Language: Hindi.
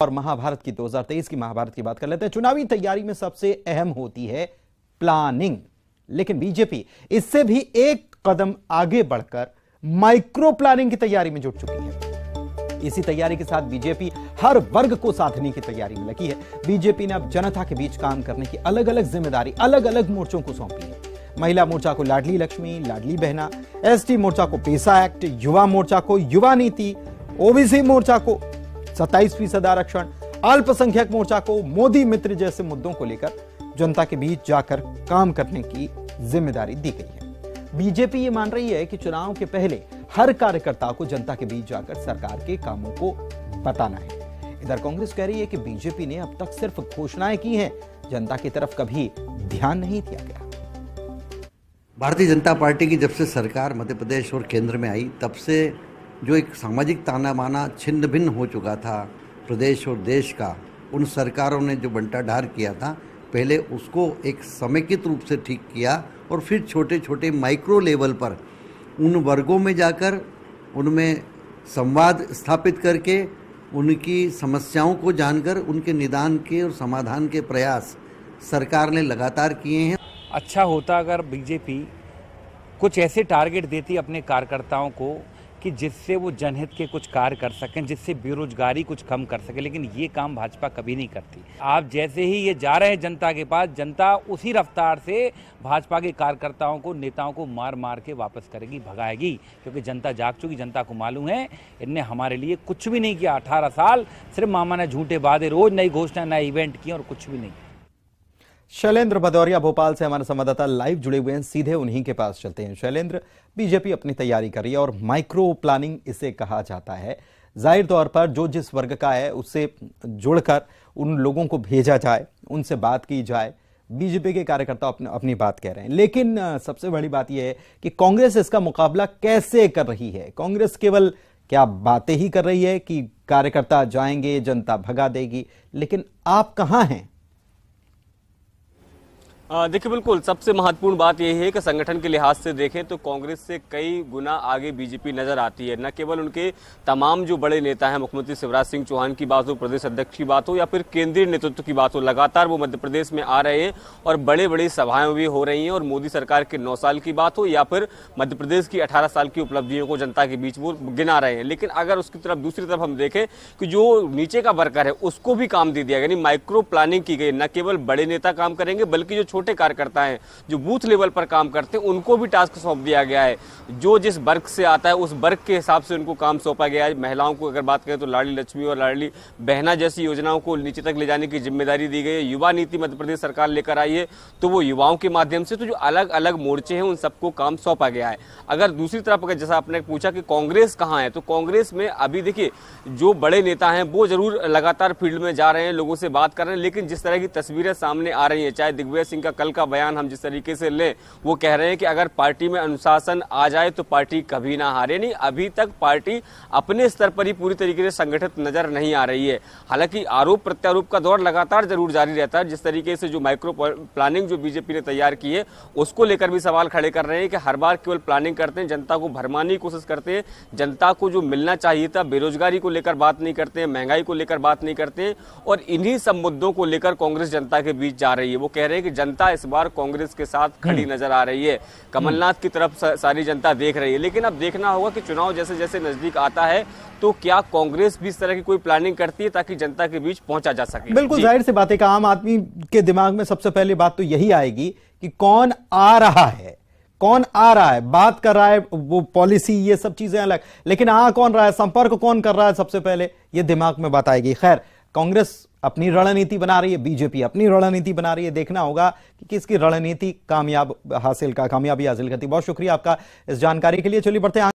और महाभारत की 2023 की महाभारत की बात कर लेते हैं चुनावी तैयारी में सबसे अहम होती है प्लानिंग लेकिन बीजेपी इससे भी एक कदम आगे बढ़कर माइक्रो प्लानिंग की तैयारी में जुट चुकी है इसी तैयारी के साथ बीजेपी हर वर्ग को साधने की तैयारी में लगी है बीजेपी ने अब जनता के बीच काम करने की अलग अलग जिम्मेदारी अलग अलग मोर्चों को सौंपी है महिला मोर्चा को लाडली लक्ष्मी लाडली बहना एसटी मोर्चा को पेशा एक्ट युवा मोर्चा को युवा नीति ओबीसी मोर्चा को सत्ताईस फीसद आरक्षण अल्पसंख्यक मोर्चा को मोदी मित्र जैसे मुद्दों को लेकर जनता के बीच जाकर काम करने की जिम्मेदारी दी गई है बीजेपी ये मान रही है कि चुनाव के पहले हर कार्यकर्ता को जनता के बीच जाकर सरकार के कामों को बताना है इधर कांग्रेस कह रही है कि बीजेपी ने अब तक सिर्फ घोषणाएं की हैं जनता की तरफ कभी ध्यान नहीं दिया गया भारतीय जनता पार्टी की जब से सरकार मध्य प्रदेश और केंद्र में आई तब से जो एक सामाजिक ताना बाना छिन्न भिन्न हो चुका था प्रदेश और देश का उन सरकारों ने जो बंटाढार किया था पहले उसको एक समेकित रूप से ठीक किया और फिर छोटे छोटे माइक्रो लेवल पर उन वर्गों में जाकर उनमें संवाद स्थापित करके उनकी समस्याओं को जानकर उनके निदान के और समाधान के प्रयास सरकार ने लगातार किए हैं अच्छा होता अगर बीजेपी कुछ ऐसे टारगेट देती अपने कार्यकर्ताओं को कि जिससे वो जनहित के कुछ कार्य कर सकें जिससे बेरोजगारी कुछ कम कर सके लेकिन ये काम भाजपा कभी नहीं करती आप जैसे ही ये जा रहे हैं जनता के पास जनता उसी रफ्तार से भाजपा के कार्यकर्ताओं को नेताओं को मार मार के वापस करेगी भगाएगी क्योंकि जनता जाग चुकी जनता को मालूम है इनने हमारे लिए कुछ भी नहीं किया अठारह साल सिर्फ मामा ने झूठे वादे रोज नई घोषणा नए इवेंट किए और कुछ भी नहीं शैलेंद्र भदौरिया भोपाल से हमारे संवाददाता लाइव जुड़े हुए हैं सीधे उन्हीं के पास चलते हैं शैलेंद्र बीजेपी अपनी तैयारी कर रही है और माइक्रो प्लानिंग इसे कहा जाता है जाहिर तौर पर जो जिस वर्ग का है उससे जुड़कर उन लोगों को भेजा जाए उनसे बात की जाए बीजेपी के कार्यकर्ता अपने अपनी बात कह रहे हैं लेकिन सबसे बड़ी बात यह है कि कांग्रेस इसका मुकाबला कैसे कर रही है कांग्रेस केवल क्या बातें ही कर रही है कि कार्यकर्ता जाएंगे जनता भगा देगी लेकिन आप कहाँ हैं देखिए बिल्कुल सबसे महत्वपूर्ण बात यही है कि संगठन के लिहाज से देखें तो कांग्रेस से कई गुना आगे बीजेपी नजर आती है न केवल उनके तमाम जो बड़े नेता हैं मुख्यमंत्री शिवराज सिंह चौहान की बात हो प्रदेश अध्यक्ष की बात हो या फिर केंद्रीय नेतृत्व की बात हो लगातार वो मध्य प्रदेश में आ रहे हैं और बड़े बड़ी सभाएं भी हो रही हैं और मोदी सरकार के नौ साल की बात हो या फिर मध्य प्रदेश की अठारह साल की उपलब्धियों को जनता के बीच वो गिना रहे हैं लेकिन अगर उसकी तरफ दूसरी तरफ हम देखें कि जो नीचे का वर्कर है उसको भी काम दे दिया यानी माइक्रो प्लानिंग की गई न केवल बड़े नेता काम करेंगे बल्कि जो छोटे कार्यकर्ता हैं जो बूथ लेवल पर काम करते हैं उनको भी टास्क सौंप दिया गया है जो जिस वर्ग से आता है उस वर्ग के हिसाब से उनको काम सौंपा गया है महिलाओं को अगर बात करें तो लाड़ी लक्ष्मी और लाडली बहना जैसी योजनाओं को नीचे तक ले जाने की जिम्मेदारी दी गई है युवा नीति मध्य प्रदेश सरकार लेकर आई है तो वो युवाओं के माध्यम से तो जो अलग अलग मोर्चे हैं उन सबको काम सौंपा गया है अगर दूसरी तरफ अगर जैसा आपने पूछा कि कांग्रेस कहाँ है तो कांग्रेस में अभी देखिए जो बड़े नेता हैं वो जरूर लगातार फील्ड में जा रहे हैं लोगों से बात कर रहे हैं लेकिन जिस तरह की तस्वीरें सामने आ रही हैं चाहे दिग्विजय सिंह इनका कल का बयान हम जिस तरीके से लें वो कह रहे हैं कि अगर पार्टी में अनुशासन आ जाए तो पार्टी कभी ना हारे नहीं अभी तक पार्टी अपने स्तर पर ही पूरी तरीके से संगठित नजर नहीं आ रही है हालांकि आरोप प्रत्यारोप का दौर लगातार जरूर जारी रहता है जिस तरीके से जो माइक्रो प्लानिंग जो बीजेपी ने तैयार की है उसको लेकर भी सवाल खड़े कर रहे हैं कि हर बार केवल प्लानिंग करते हैं जनता को भरमाने की कोशिश करते हैं जनता को जो मिलना चाहिए था बेरोजगारी को लेकर बात नहीं करते हैं महंगाई को लेकर बात नहीं करते हैं और इन्हीं सब मुद्दों को लेकर कांग्रेस जनता के बीच जा रही है वो कह रहे हैं कि जनता जनता इस बार कांग्रेस के साथ खड़ी हम्म। नजर आ रही है हम्म। कमलनाथ की तरफ सारी जनता देख रही है लेकिन अब देखना होगा कि चुनाव जैसे जैसे नजदीक आता है तो क्या कांग्रेस भी इस तरह की कोई प्लानिंग करती है ताकि जनता के बीच पहुंचा जा सके बिल्कुल जाहिर सी बात है आम आदमी के दिमाग में सबसे पहले बात तो यही आएगी कि कौन आ रहा है कौन आ रहा है बात कर रहा है वो पॉलिसी ये सब चीजें अलग लेकिन आ हाँ, कौन रहा है संपर्क कौन कर रहा है सबसे पहले ये दिमाग में बात आएगी खैर कांग्रेस अपनी रणनीति बना रही है बीजेपी अपनी रणनीति बना रही है देखना होगा कि किसकी रणनीति कामयाब हासिल का कामयाबी हासिल करती बहुत शुक्रिया आपका इस जानकारी के लिए चलिए बढ़ते हैं